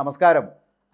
നമസ്കാരം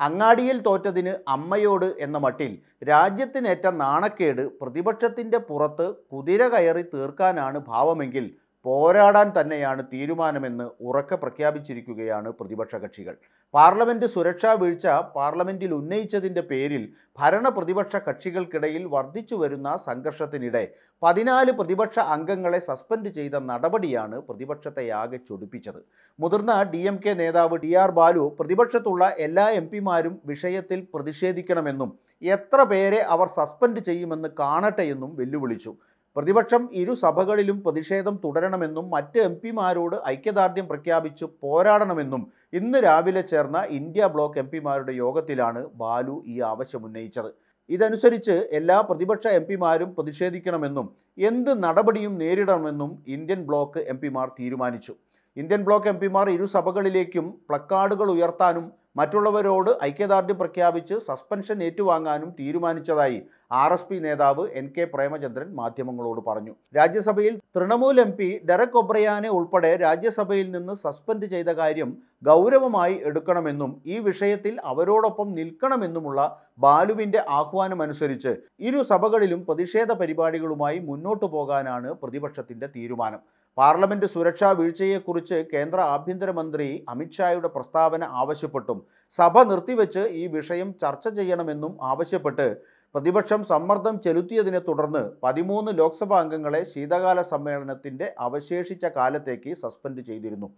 അങ്ങാടിയിൽ തോറ്റതിന് അമ്മയോട് എന്ന മട്ടിൽ രാജ്യത്തിനേറ്റ നാണക്കേട് പ്രതിപക്ഷത്തിൻ്റെ പുറത്ത് കുതിര കയറി തീർക്കാനാണ് ഭാവമെങ്കിൽ പോരാടാൻ തന്നെയാണ് തീരുമാനമെന്ന് ഉറക്കെ പ്രഖ്യാപിച്ചിരിക്കുകയാണ് പ്രതിപക്ഷ കക്ഷികൾ പാർലമെന്റ് സുരക്ഷാ വീഴ്ച പാർലമെന്റിൽ ഉന്നയിച്ചതിൻ്റെ പേരിൽ ഭരണ പ്രതിപക്ഷ കക്ഷികൾക്കിടയിൽ വർദ്ധിച്ചു വരുന്ന സംഘർഷത്തിനിടെ പതിനാല് പ്രതിപക്ഷ അംഗങ്ങളെ സസ്പെൻഡ് ചെയ്ത നടപടിയാണ് പ്രതിപക്ഷത്തെയാകെ ചൊടിപ്പിച്ചത് മുതിർന്ന ഡി എം കെ നേതാവ് ടി ആർ ബാലു പ്രതിപക്ഷത്തുള്ള എല്ലാ എം പിമാരും വിഷയത്തിൽ പ്രതിഷേധിക്കണമെന്നും എത്ര പേരെ അവർ സസ്പെൻഡ് ചെയ്യുമെന്ന് കാണട്ടെ എന്നും വെല്ലുവിളിച്ചു പ്രതിപക്ഷം ഇരു സഭകളിലും പ്രതിഷേധം തുടരണമെന്നും മറ്റ് എം പിമാരോട് ഐക്യദാർഢ്യം പ്രഖ്യാപിച്ച് പോരാടണമെന്നും ഇന്ന് രാവിലെ ചേർന്ന ഇന്ത്യ ബ്ലോക്ക് എം പിമാരുടെ യോഗത്തിലാണ് ബാലു ഈ ആവശ്യമുന്നയിച്ചത് ഇതനുസരിച്ച് എല്ലാ പ്രതിപക്ഷ എം പിമാരും പ്രതിഷേധിക്കണമെന്നും എന്ത് നടപടിയും നേരിടണമെന്നും ഇന്ത്യൻ ബ്ലോക്ക് എം പിമാർ തീരുമാനിച്ചു ഇന്ത്യൻ ബ്ലോക്ക് എം പിമാർ ഇരു സഭകളിലേക്കും പ്ലക്കാർഡുകൾ ഉയർത്താനും മറ്റുള്ളവരോട് ഐക്യദാർഢ്യം പ്രഖ്യാപിച്ച് സസ്പെൻഷൻ ഏറ്റുവാങ്ങാനും തീരുമാനിച്ചതായി ആർ എസ് പി നേതാവ് എൻ കെ പ്രേമചന്ദ്രൻ മാധ്യമങ്ങളോട് പറഞ്ഞു രാജ്യസഭയിൽ തൃണമൂൽ എം പി ഡെറക് ഒബ്രയാനെ ഉൾപ്പെടെ രാജ്യസഭയിൽ നിന്ന് സസ്പെൻഡ് ചെയ്ത കാര്യം ഗൗരവമായി എടുക്കണമെന്നും ഈ വിഷയത്തിൽ അവരോടൊപ്പം നിൽക്കണമെന്നുമുള്ള ബാലുവിന്റെ ആഹ്വാനമനുസരിച്ച് ഇരു സഭകളിലും പ്രതിഷേധ പരിപാടികളുമായി മുന്നോട്ടു പോകാനാണ് പ്രതിപക്ഷത്തിന്റെ തീരുമാനം പാർലമെന്റ് സുരക്ഷാ വീഴ്ചയെക്കുറിച്ച് കേന്ദ്ര ആഭ്യന്തരമന്ത്രി അമിത്ഷായുടെ പ്രസ്താവന ആവശ്യപ്പെട്ടും സഭ നിർത്തിവെച്ച് ഈ വിഷയം ചർച്ച ചെയ്യണമെന്നും ആവശ്യപ്പെട്ട് പ്രതിപക്ഷം സമ്മർദ്ദം ചെലുത്തിയതിനെ തുടർന്ന് പതിമൂന്ന് ലോക്സഭാ അംഗങ്ങളെ ശീതകാല സമ്മേളനത്തിന്റെ അവശേഷിച്ച കാലത്തേക്ക് സസ്പെൻഡ് ചെയ്തിരുന്നു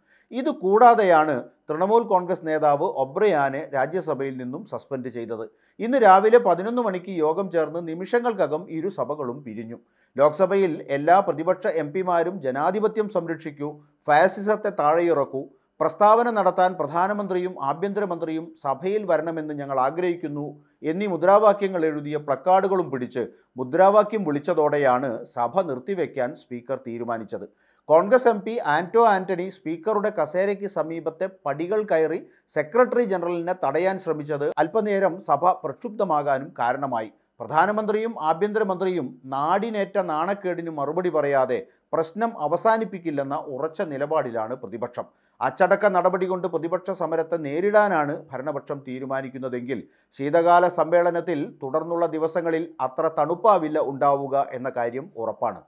ഇത് കൂടാതെയാണ് തൃണമൂൽ കോൺഗ്രസ് നേതാവ് ഒബ്രയാനെ രാജ്യസഭയിൽ നിന്നും സസ്പെൻഡ് ചെയ്തത് ഇന്ന് രാവിലെ പതിനൊന്ന് മണിക്ക് യോഗം ചേർന്ന് നിമിഷങ്ങൾക്കകം ഇരു സഭകളും പിരിഞ്ഞു ലോക്സഭയിൽ എല്ലാ പ്രതിപക്ഷ എം ജനാധിപത്യം സംരക്ഷിക്കൂ ഫാസിസത്തെ താഴെയിറക്കൂ പ്രസ്താവന നടത്താൻ പ്രധാനമന്ത്രിയും ആഭ്യന്തരമന്ത്രിയും സഭയിൽ വരണമെന്ന് ഞങ്ങൾ ആഗ്രഹിക്കുന്നു എന്നീ മുദ്രാവാക്യങ്ങൾ എഴുതിയ പ്ലക്കാർഡുകളും പിടിച്ച് മുദ്രാവാക്യം വിളിച്ചതോടെയാണ് സഭ നിർത്തിവെക്കാൻ സ്പീക്കർ തീരുമാനിച്ചത് കോൺഗ്രസ് എം പി ആന്റോ ആന്റണി സ്പീക്കറുടെ കസേരയ്ക്ക് സമീപത്തെ പടികൾ കയറി സെക്രട്ടറി ജനറലിനെ തടയാൻ ശ്രമിച്ചത് അല്പനേരം സഭ പ്രക്ഷുബ്ധമാകാനും കാരണമായി പ്രധാനമന്ത്രിയും ആഭ്യന്തരമന്ത്രിയും നാടിനേറ്റ നാണക്കേടിന് മറുപടി പറയാതെ പ്രശ്നം അവസാനിപ്പിക്കില്ലെന്ന ഉറച്ച നിലപാടിലാണ് പ്രതിപക്ഷം അച്ചടക്ക നടപടി കൊണ്ട് പ്രതിപക്ഷ സമരത്തെ നേരിടാനാണ് ഭരണപക്ഷം തീരുമാനിക്കുന്നതെങ്കിൽ ശീതകാല സമ്മേളനത്തിൽ തുടർന്നുള്ള ദിവസങ്ങളിൽ അത്ര തണുപ്പാവില്ല ഉണ്ടാവുക എന്ന കാര്യം ഉറപ്പാണ്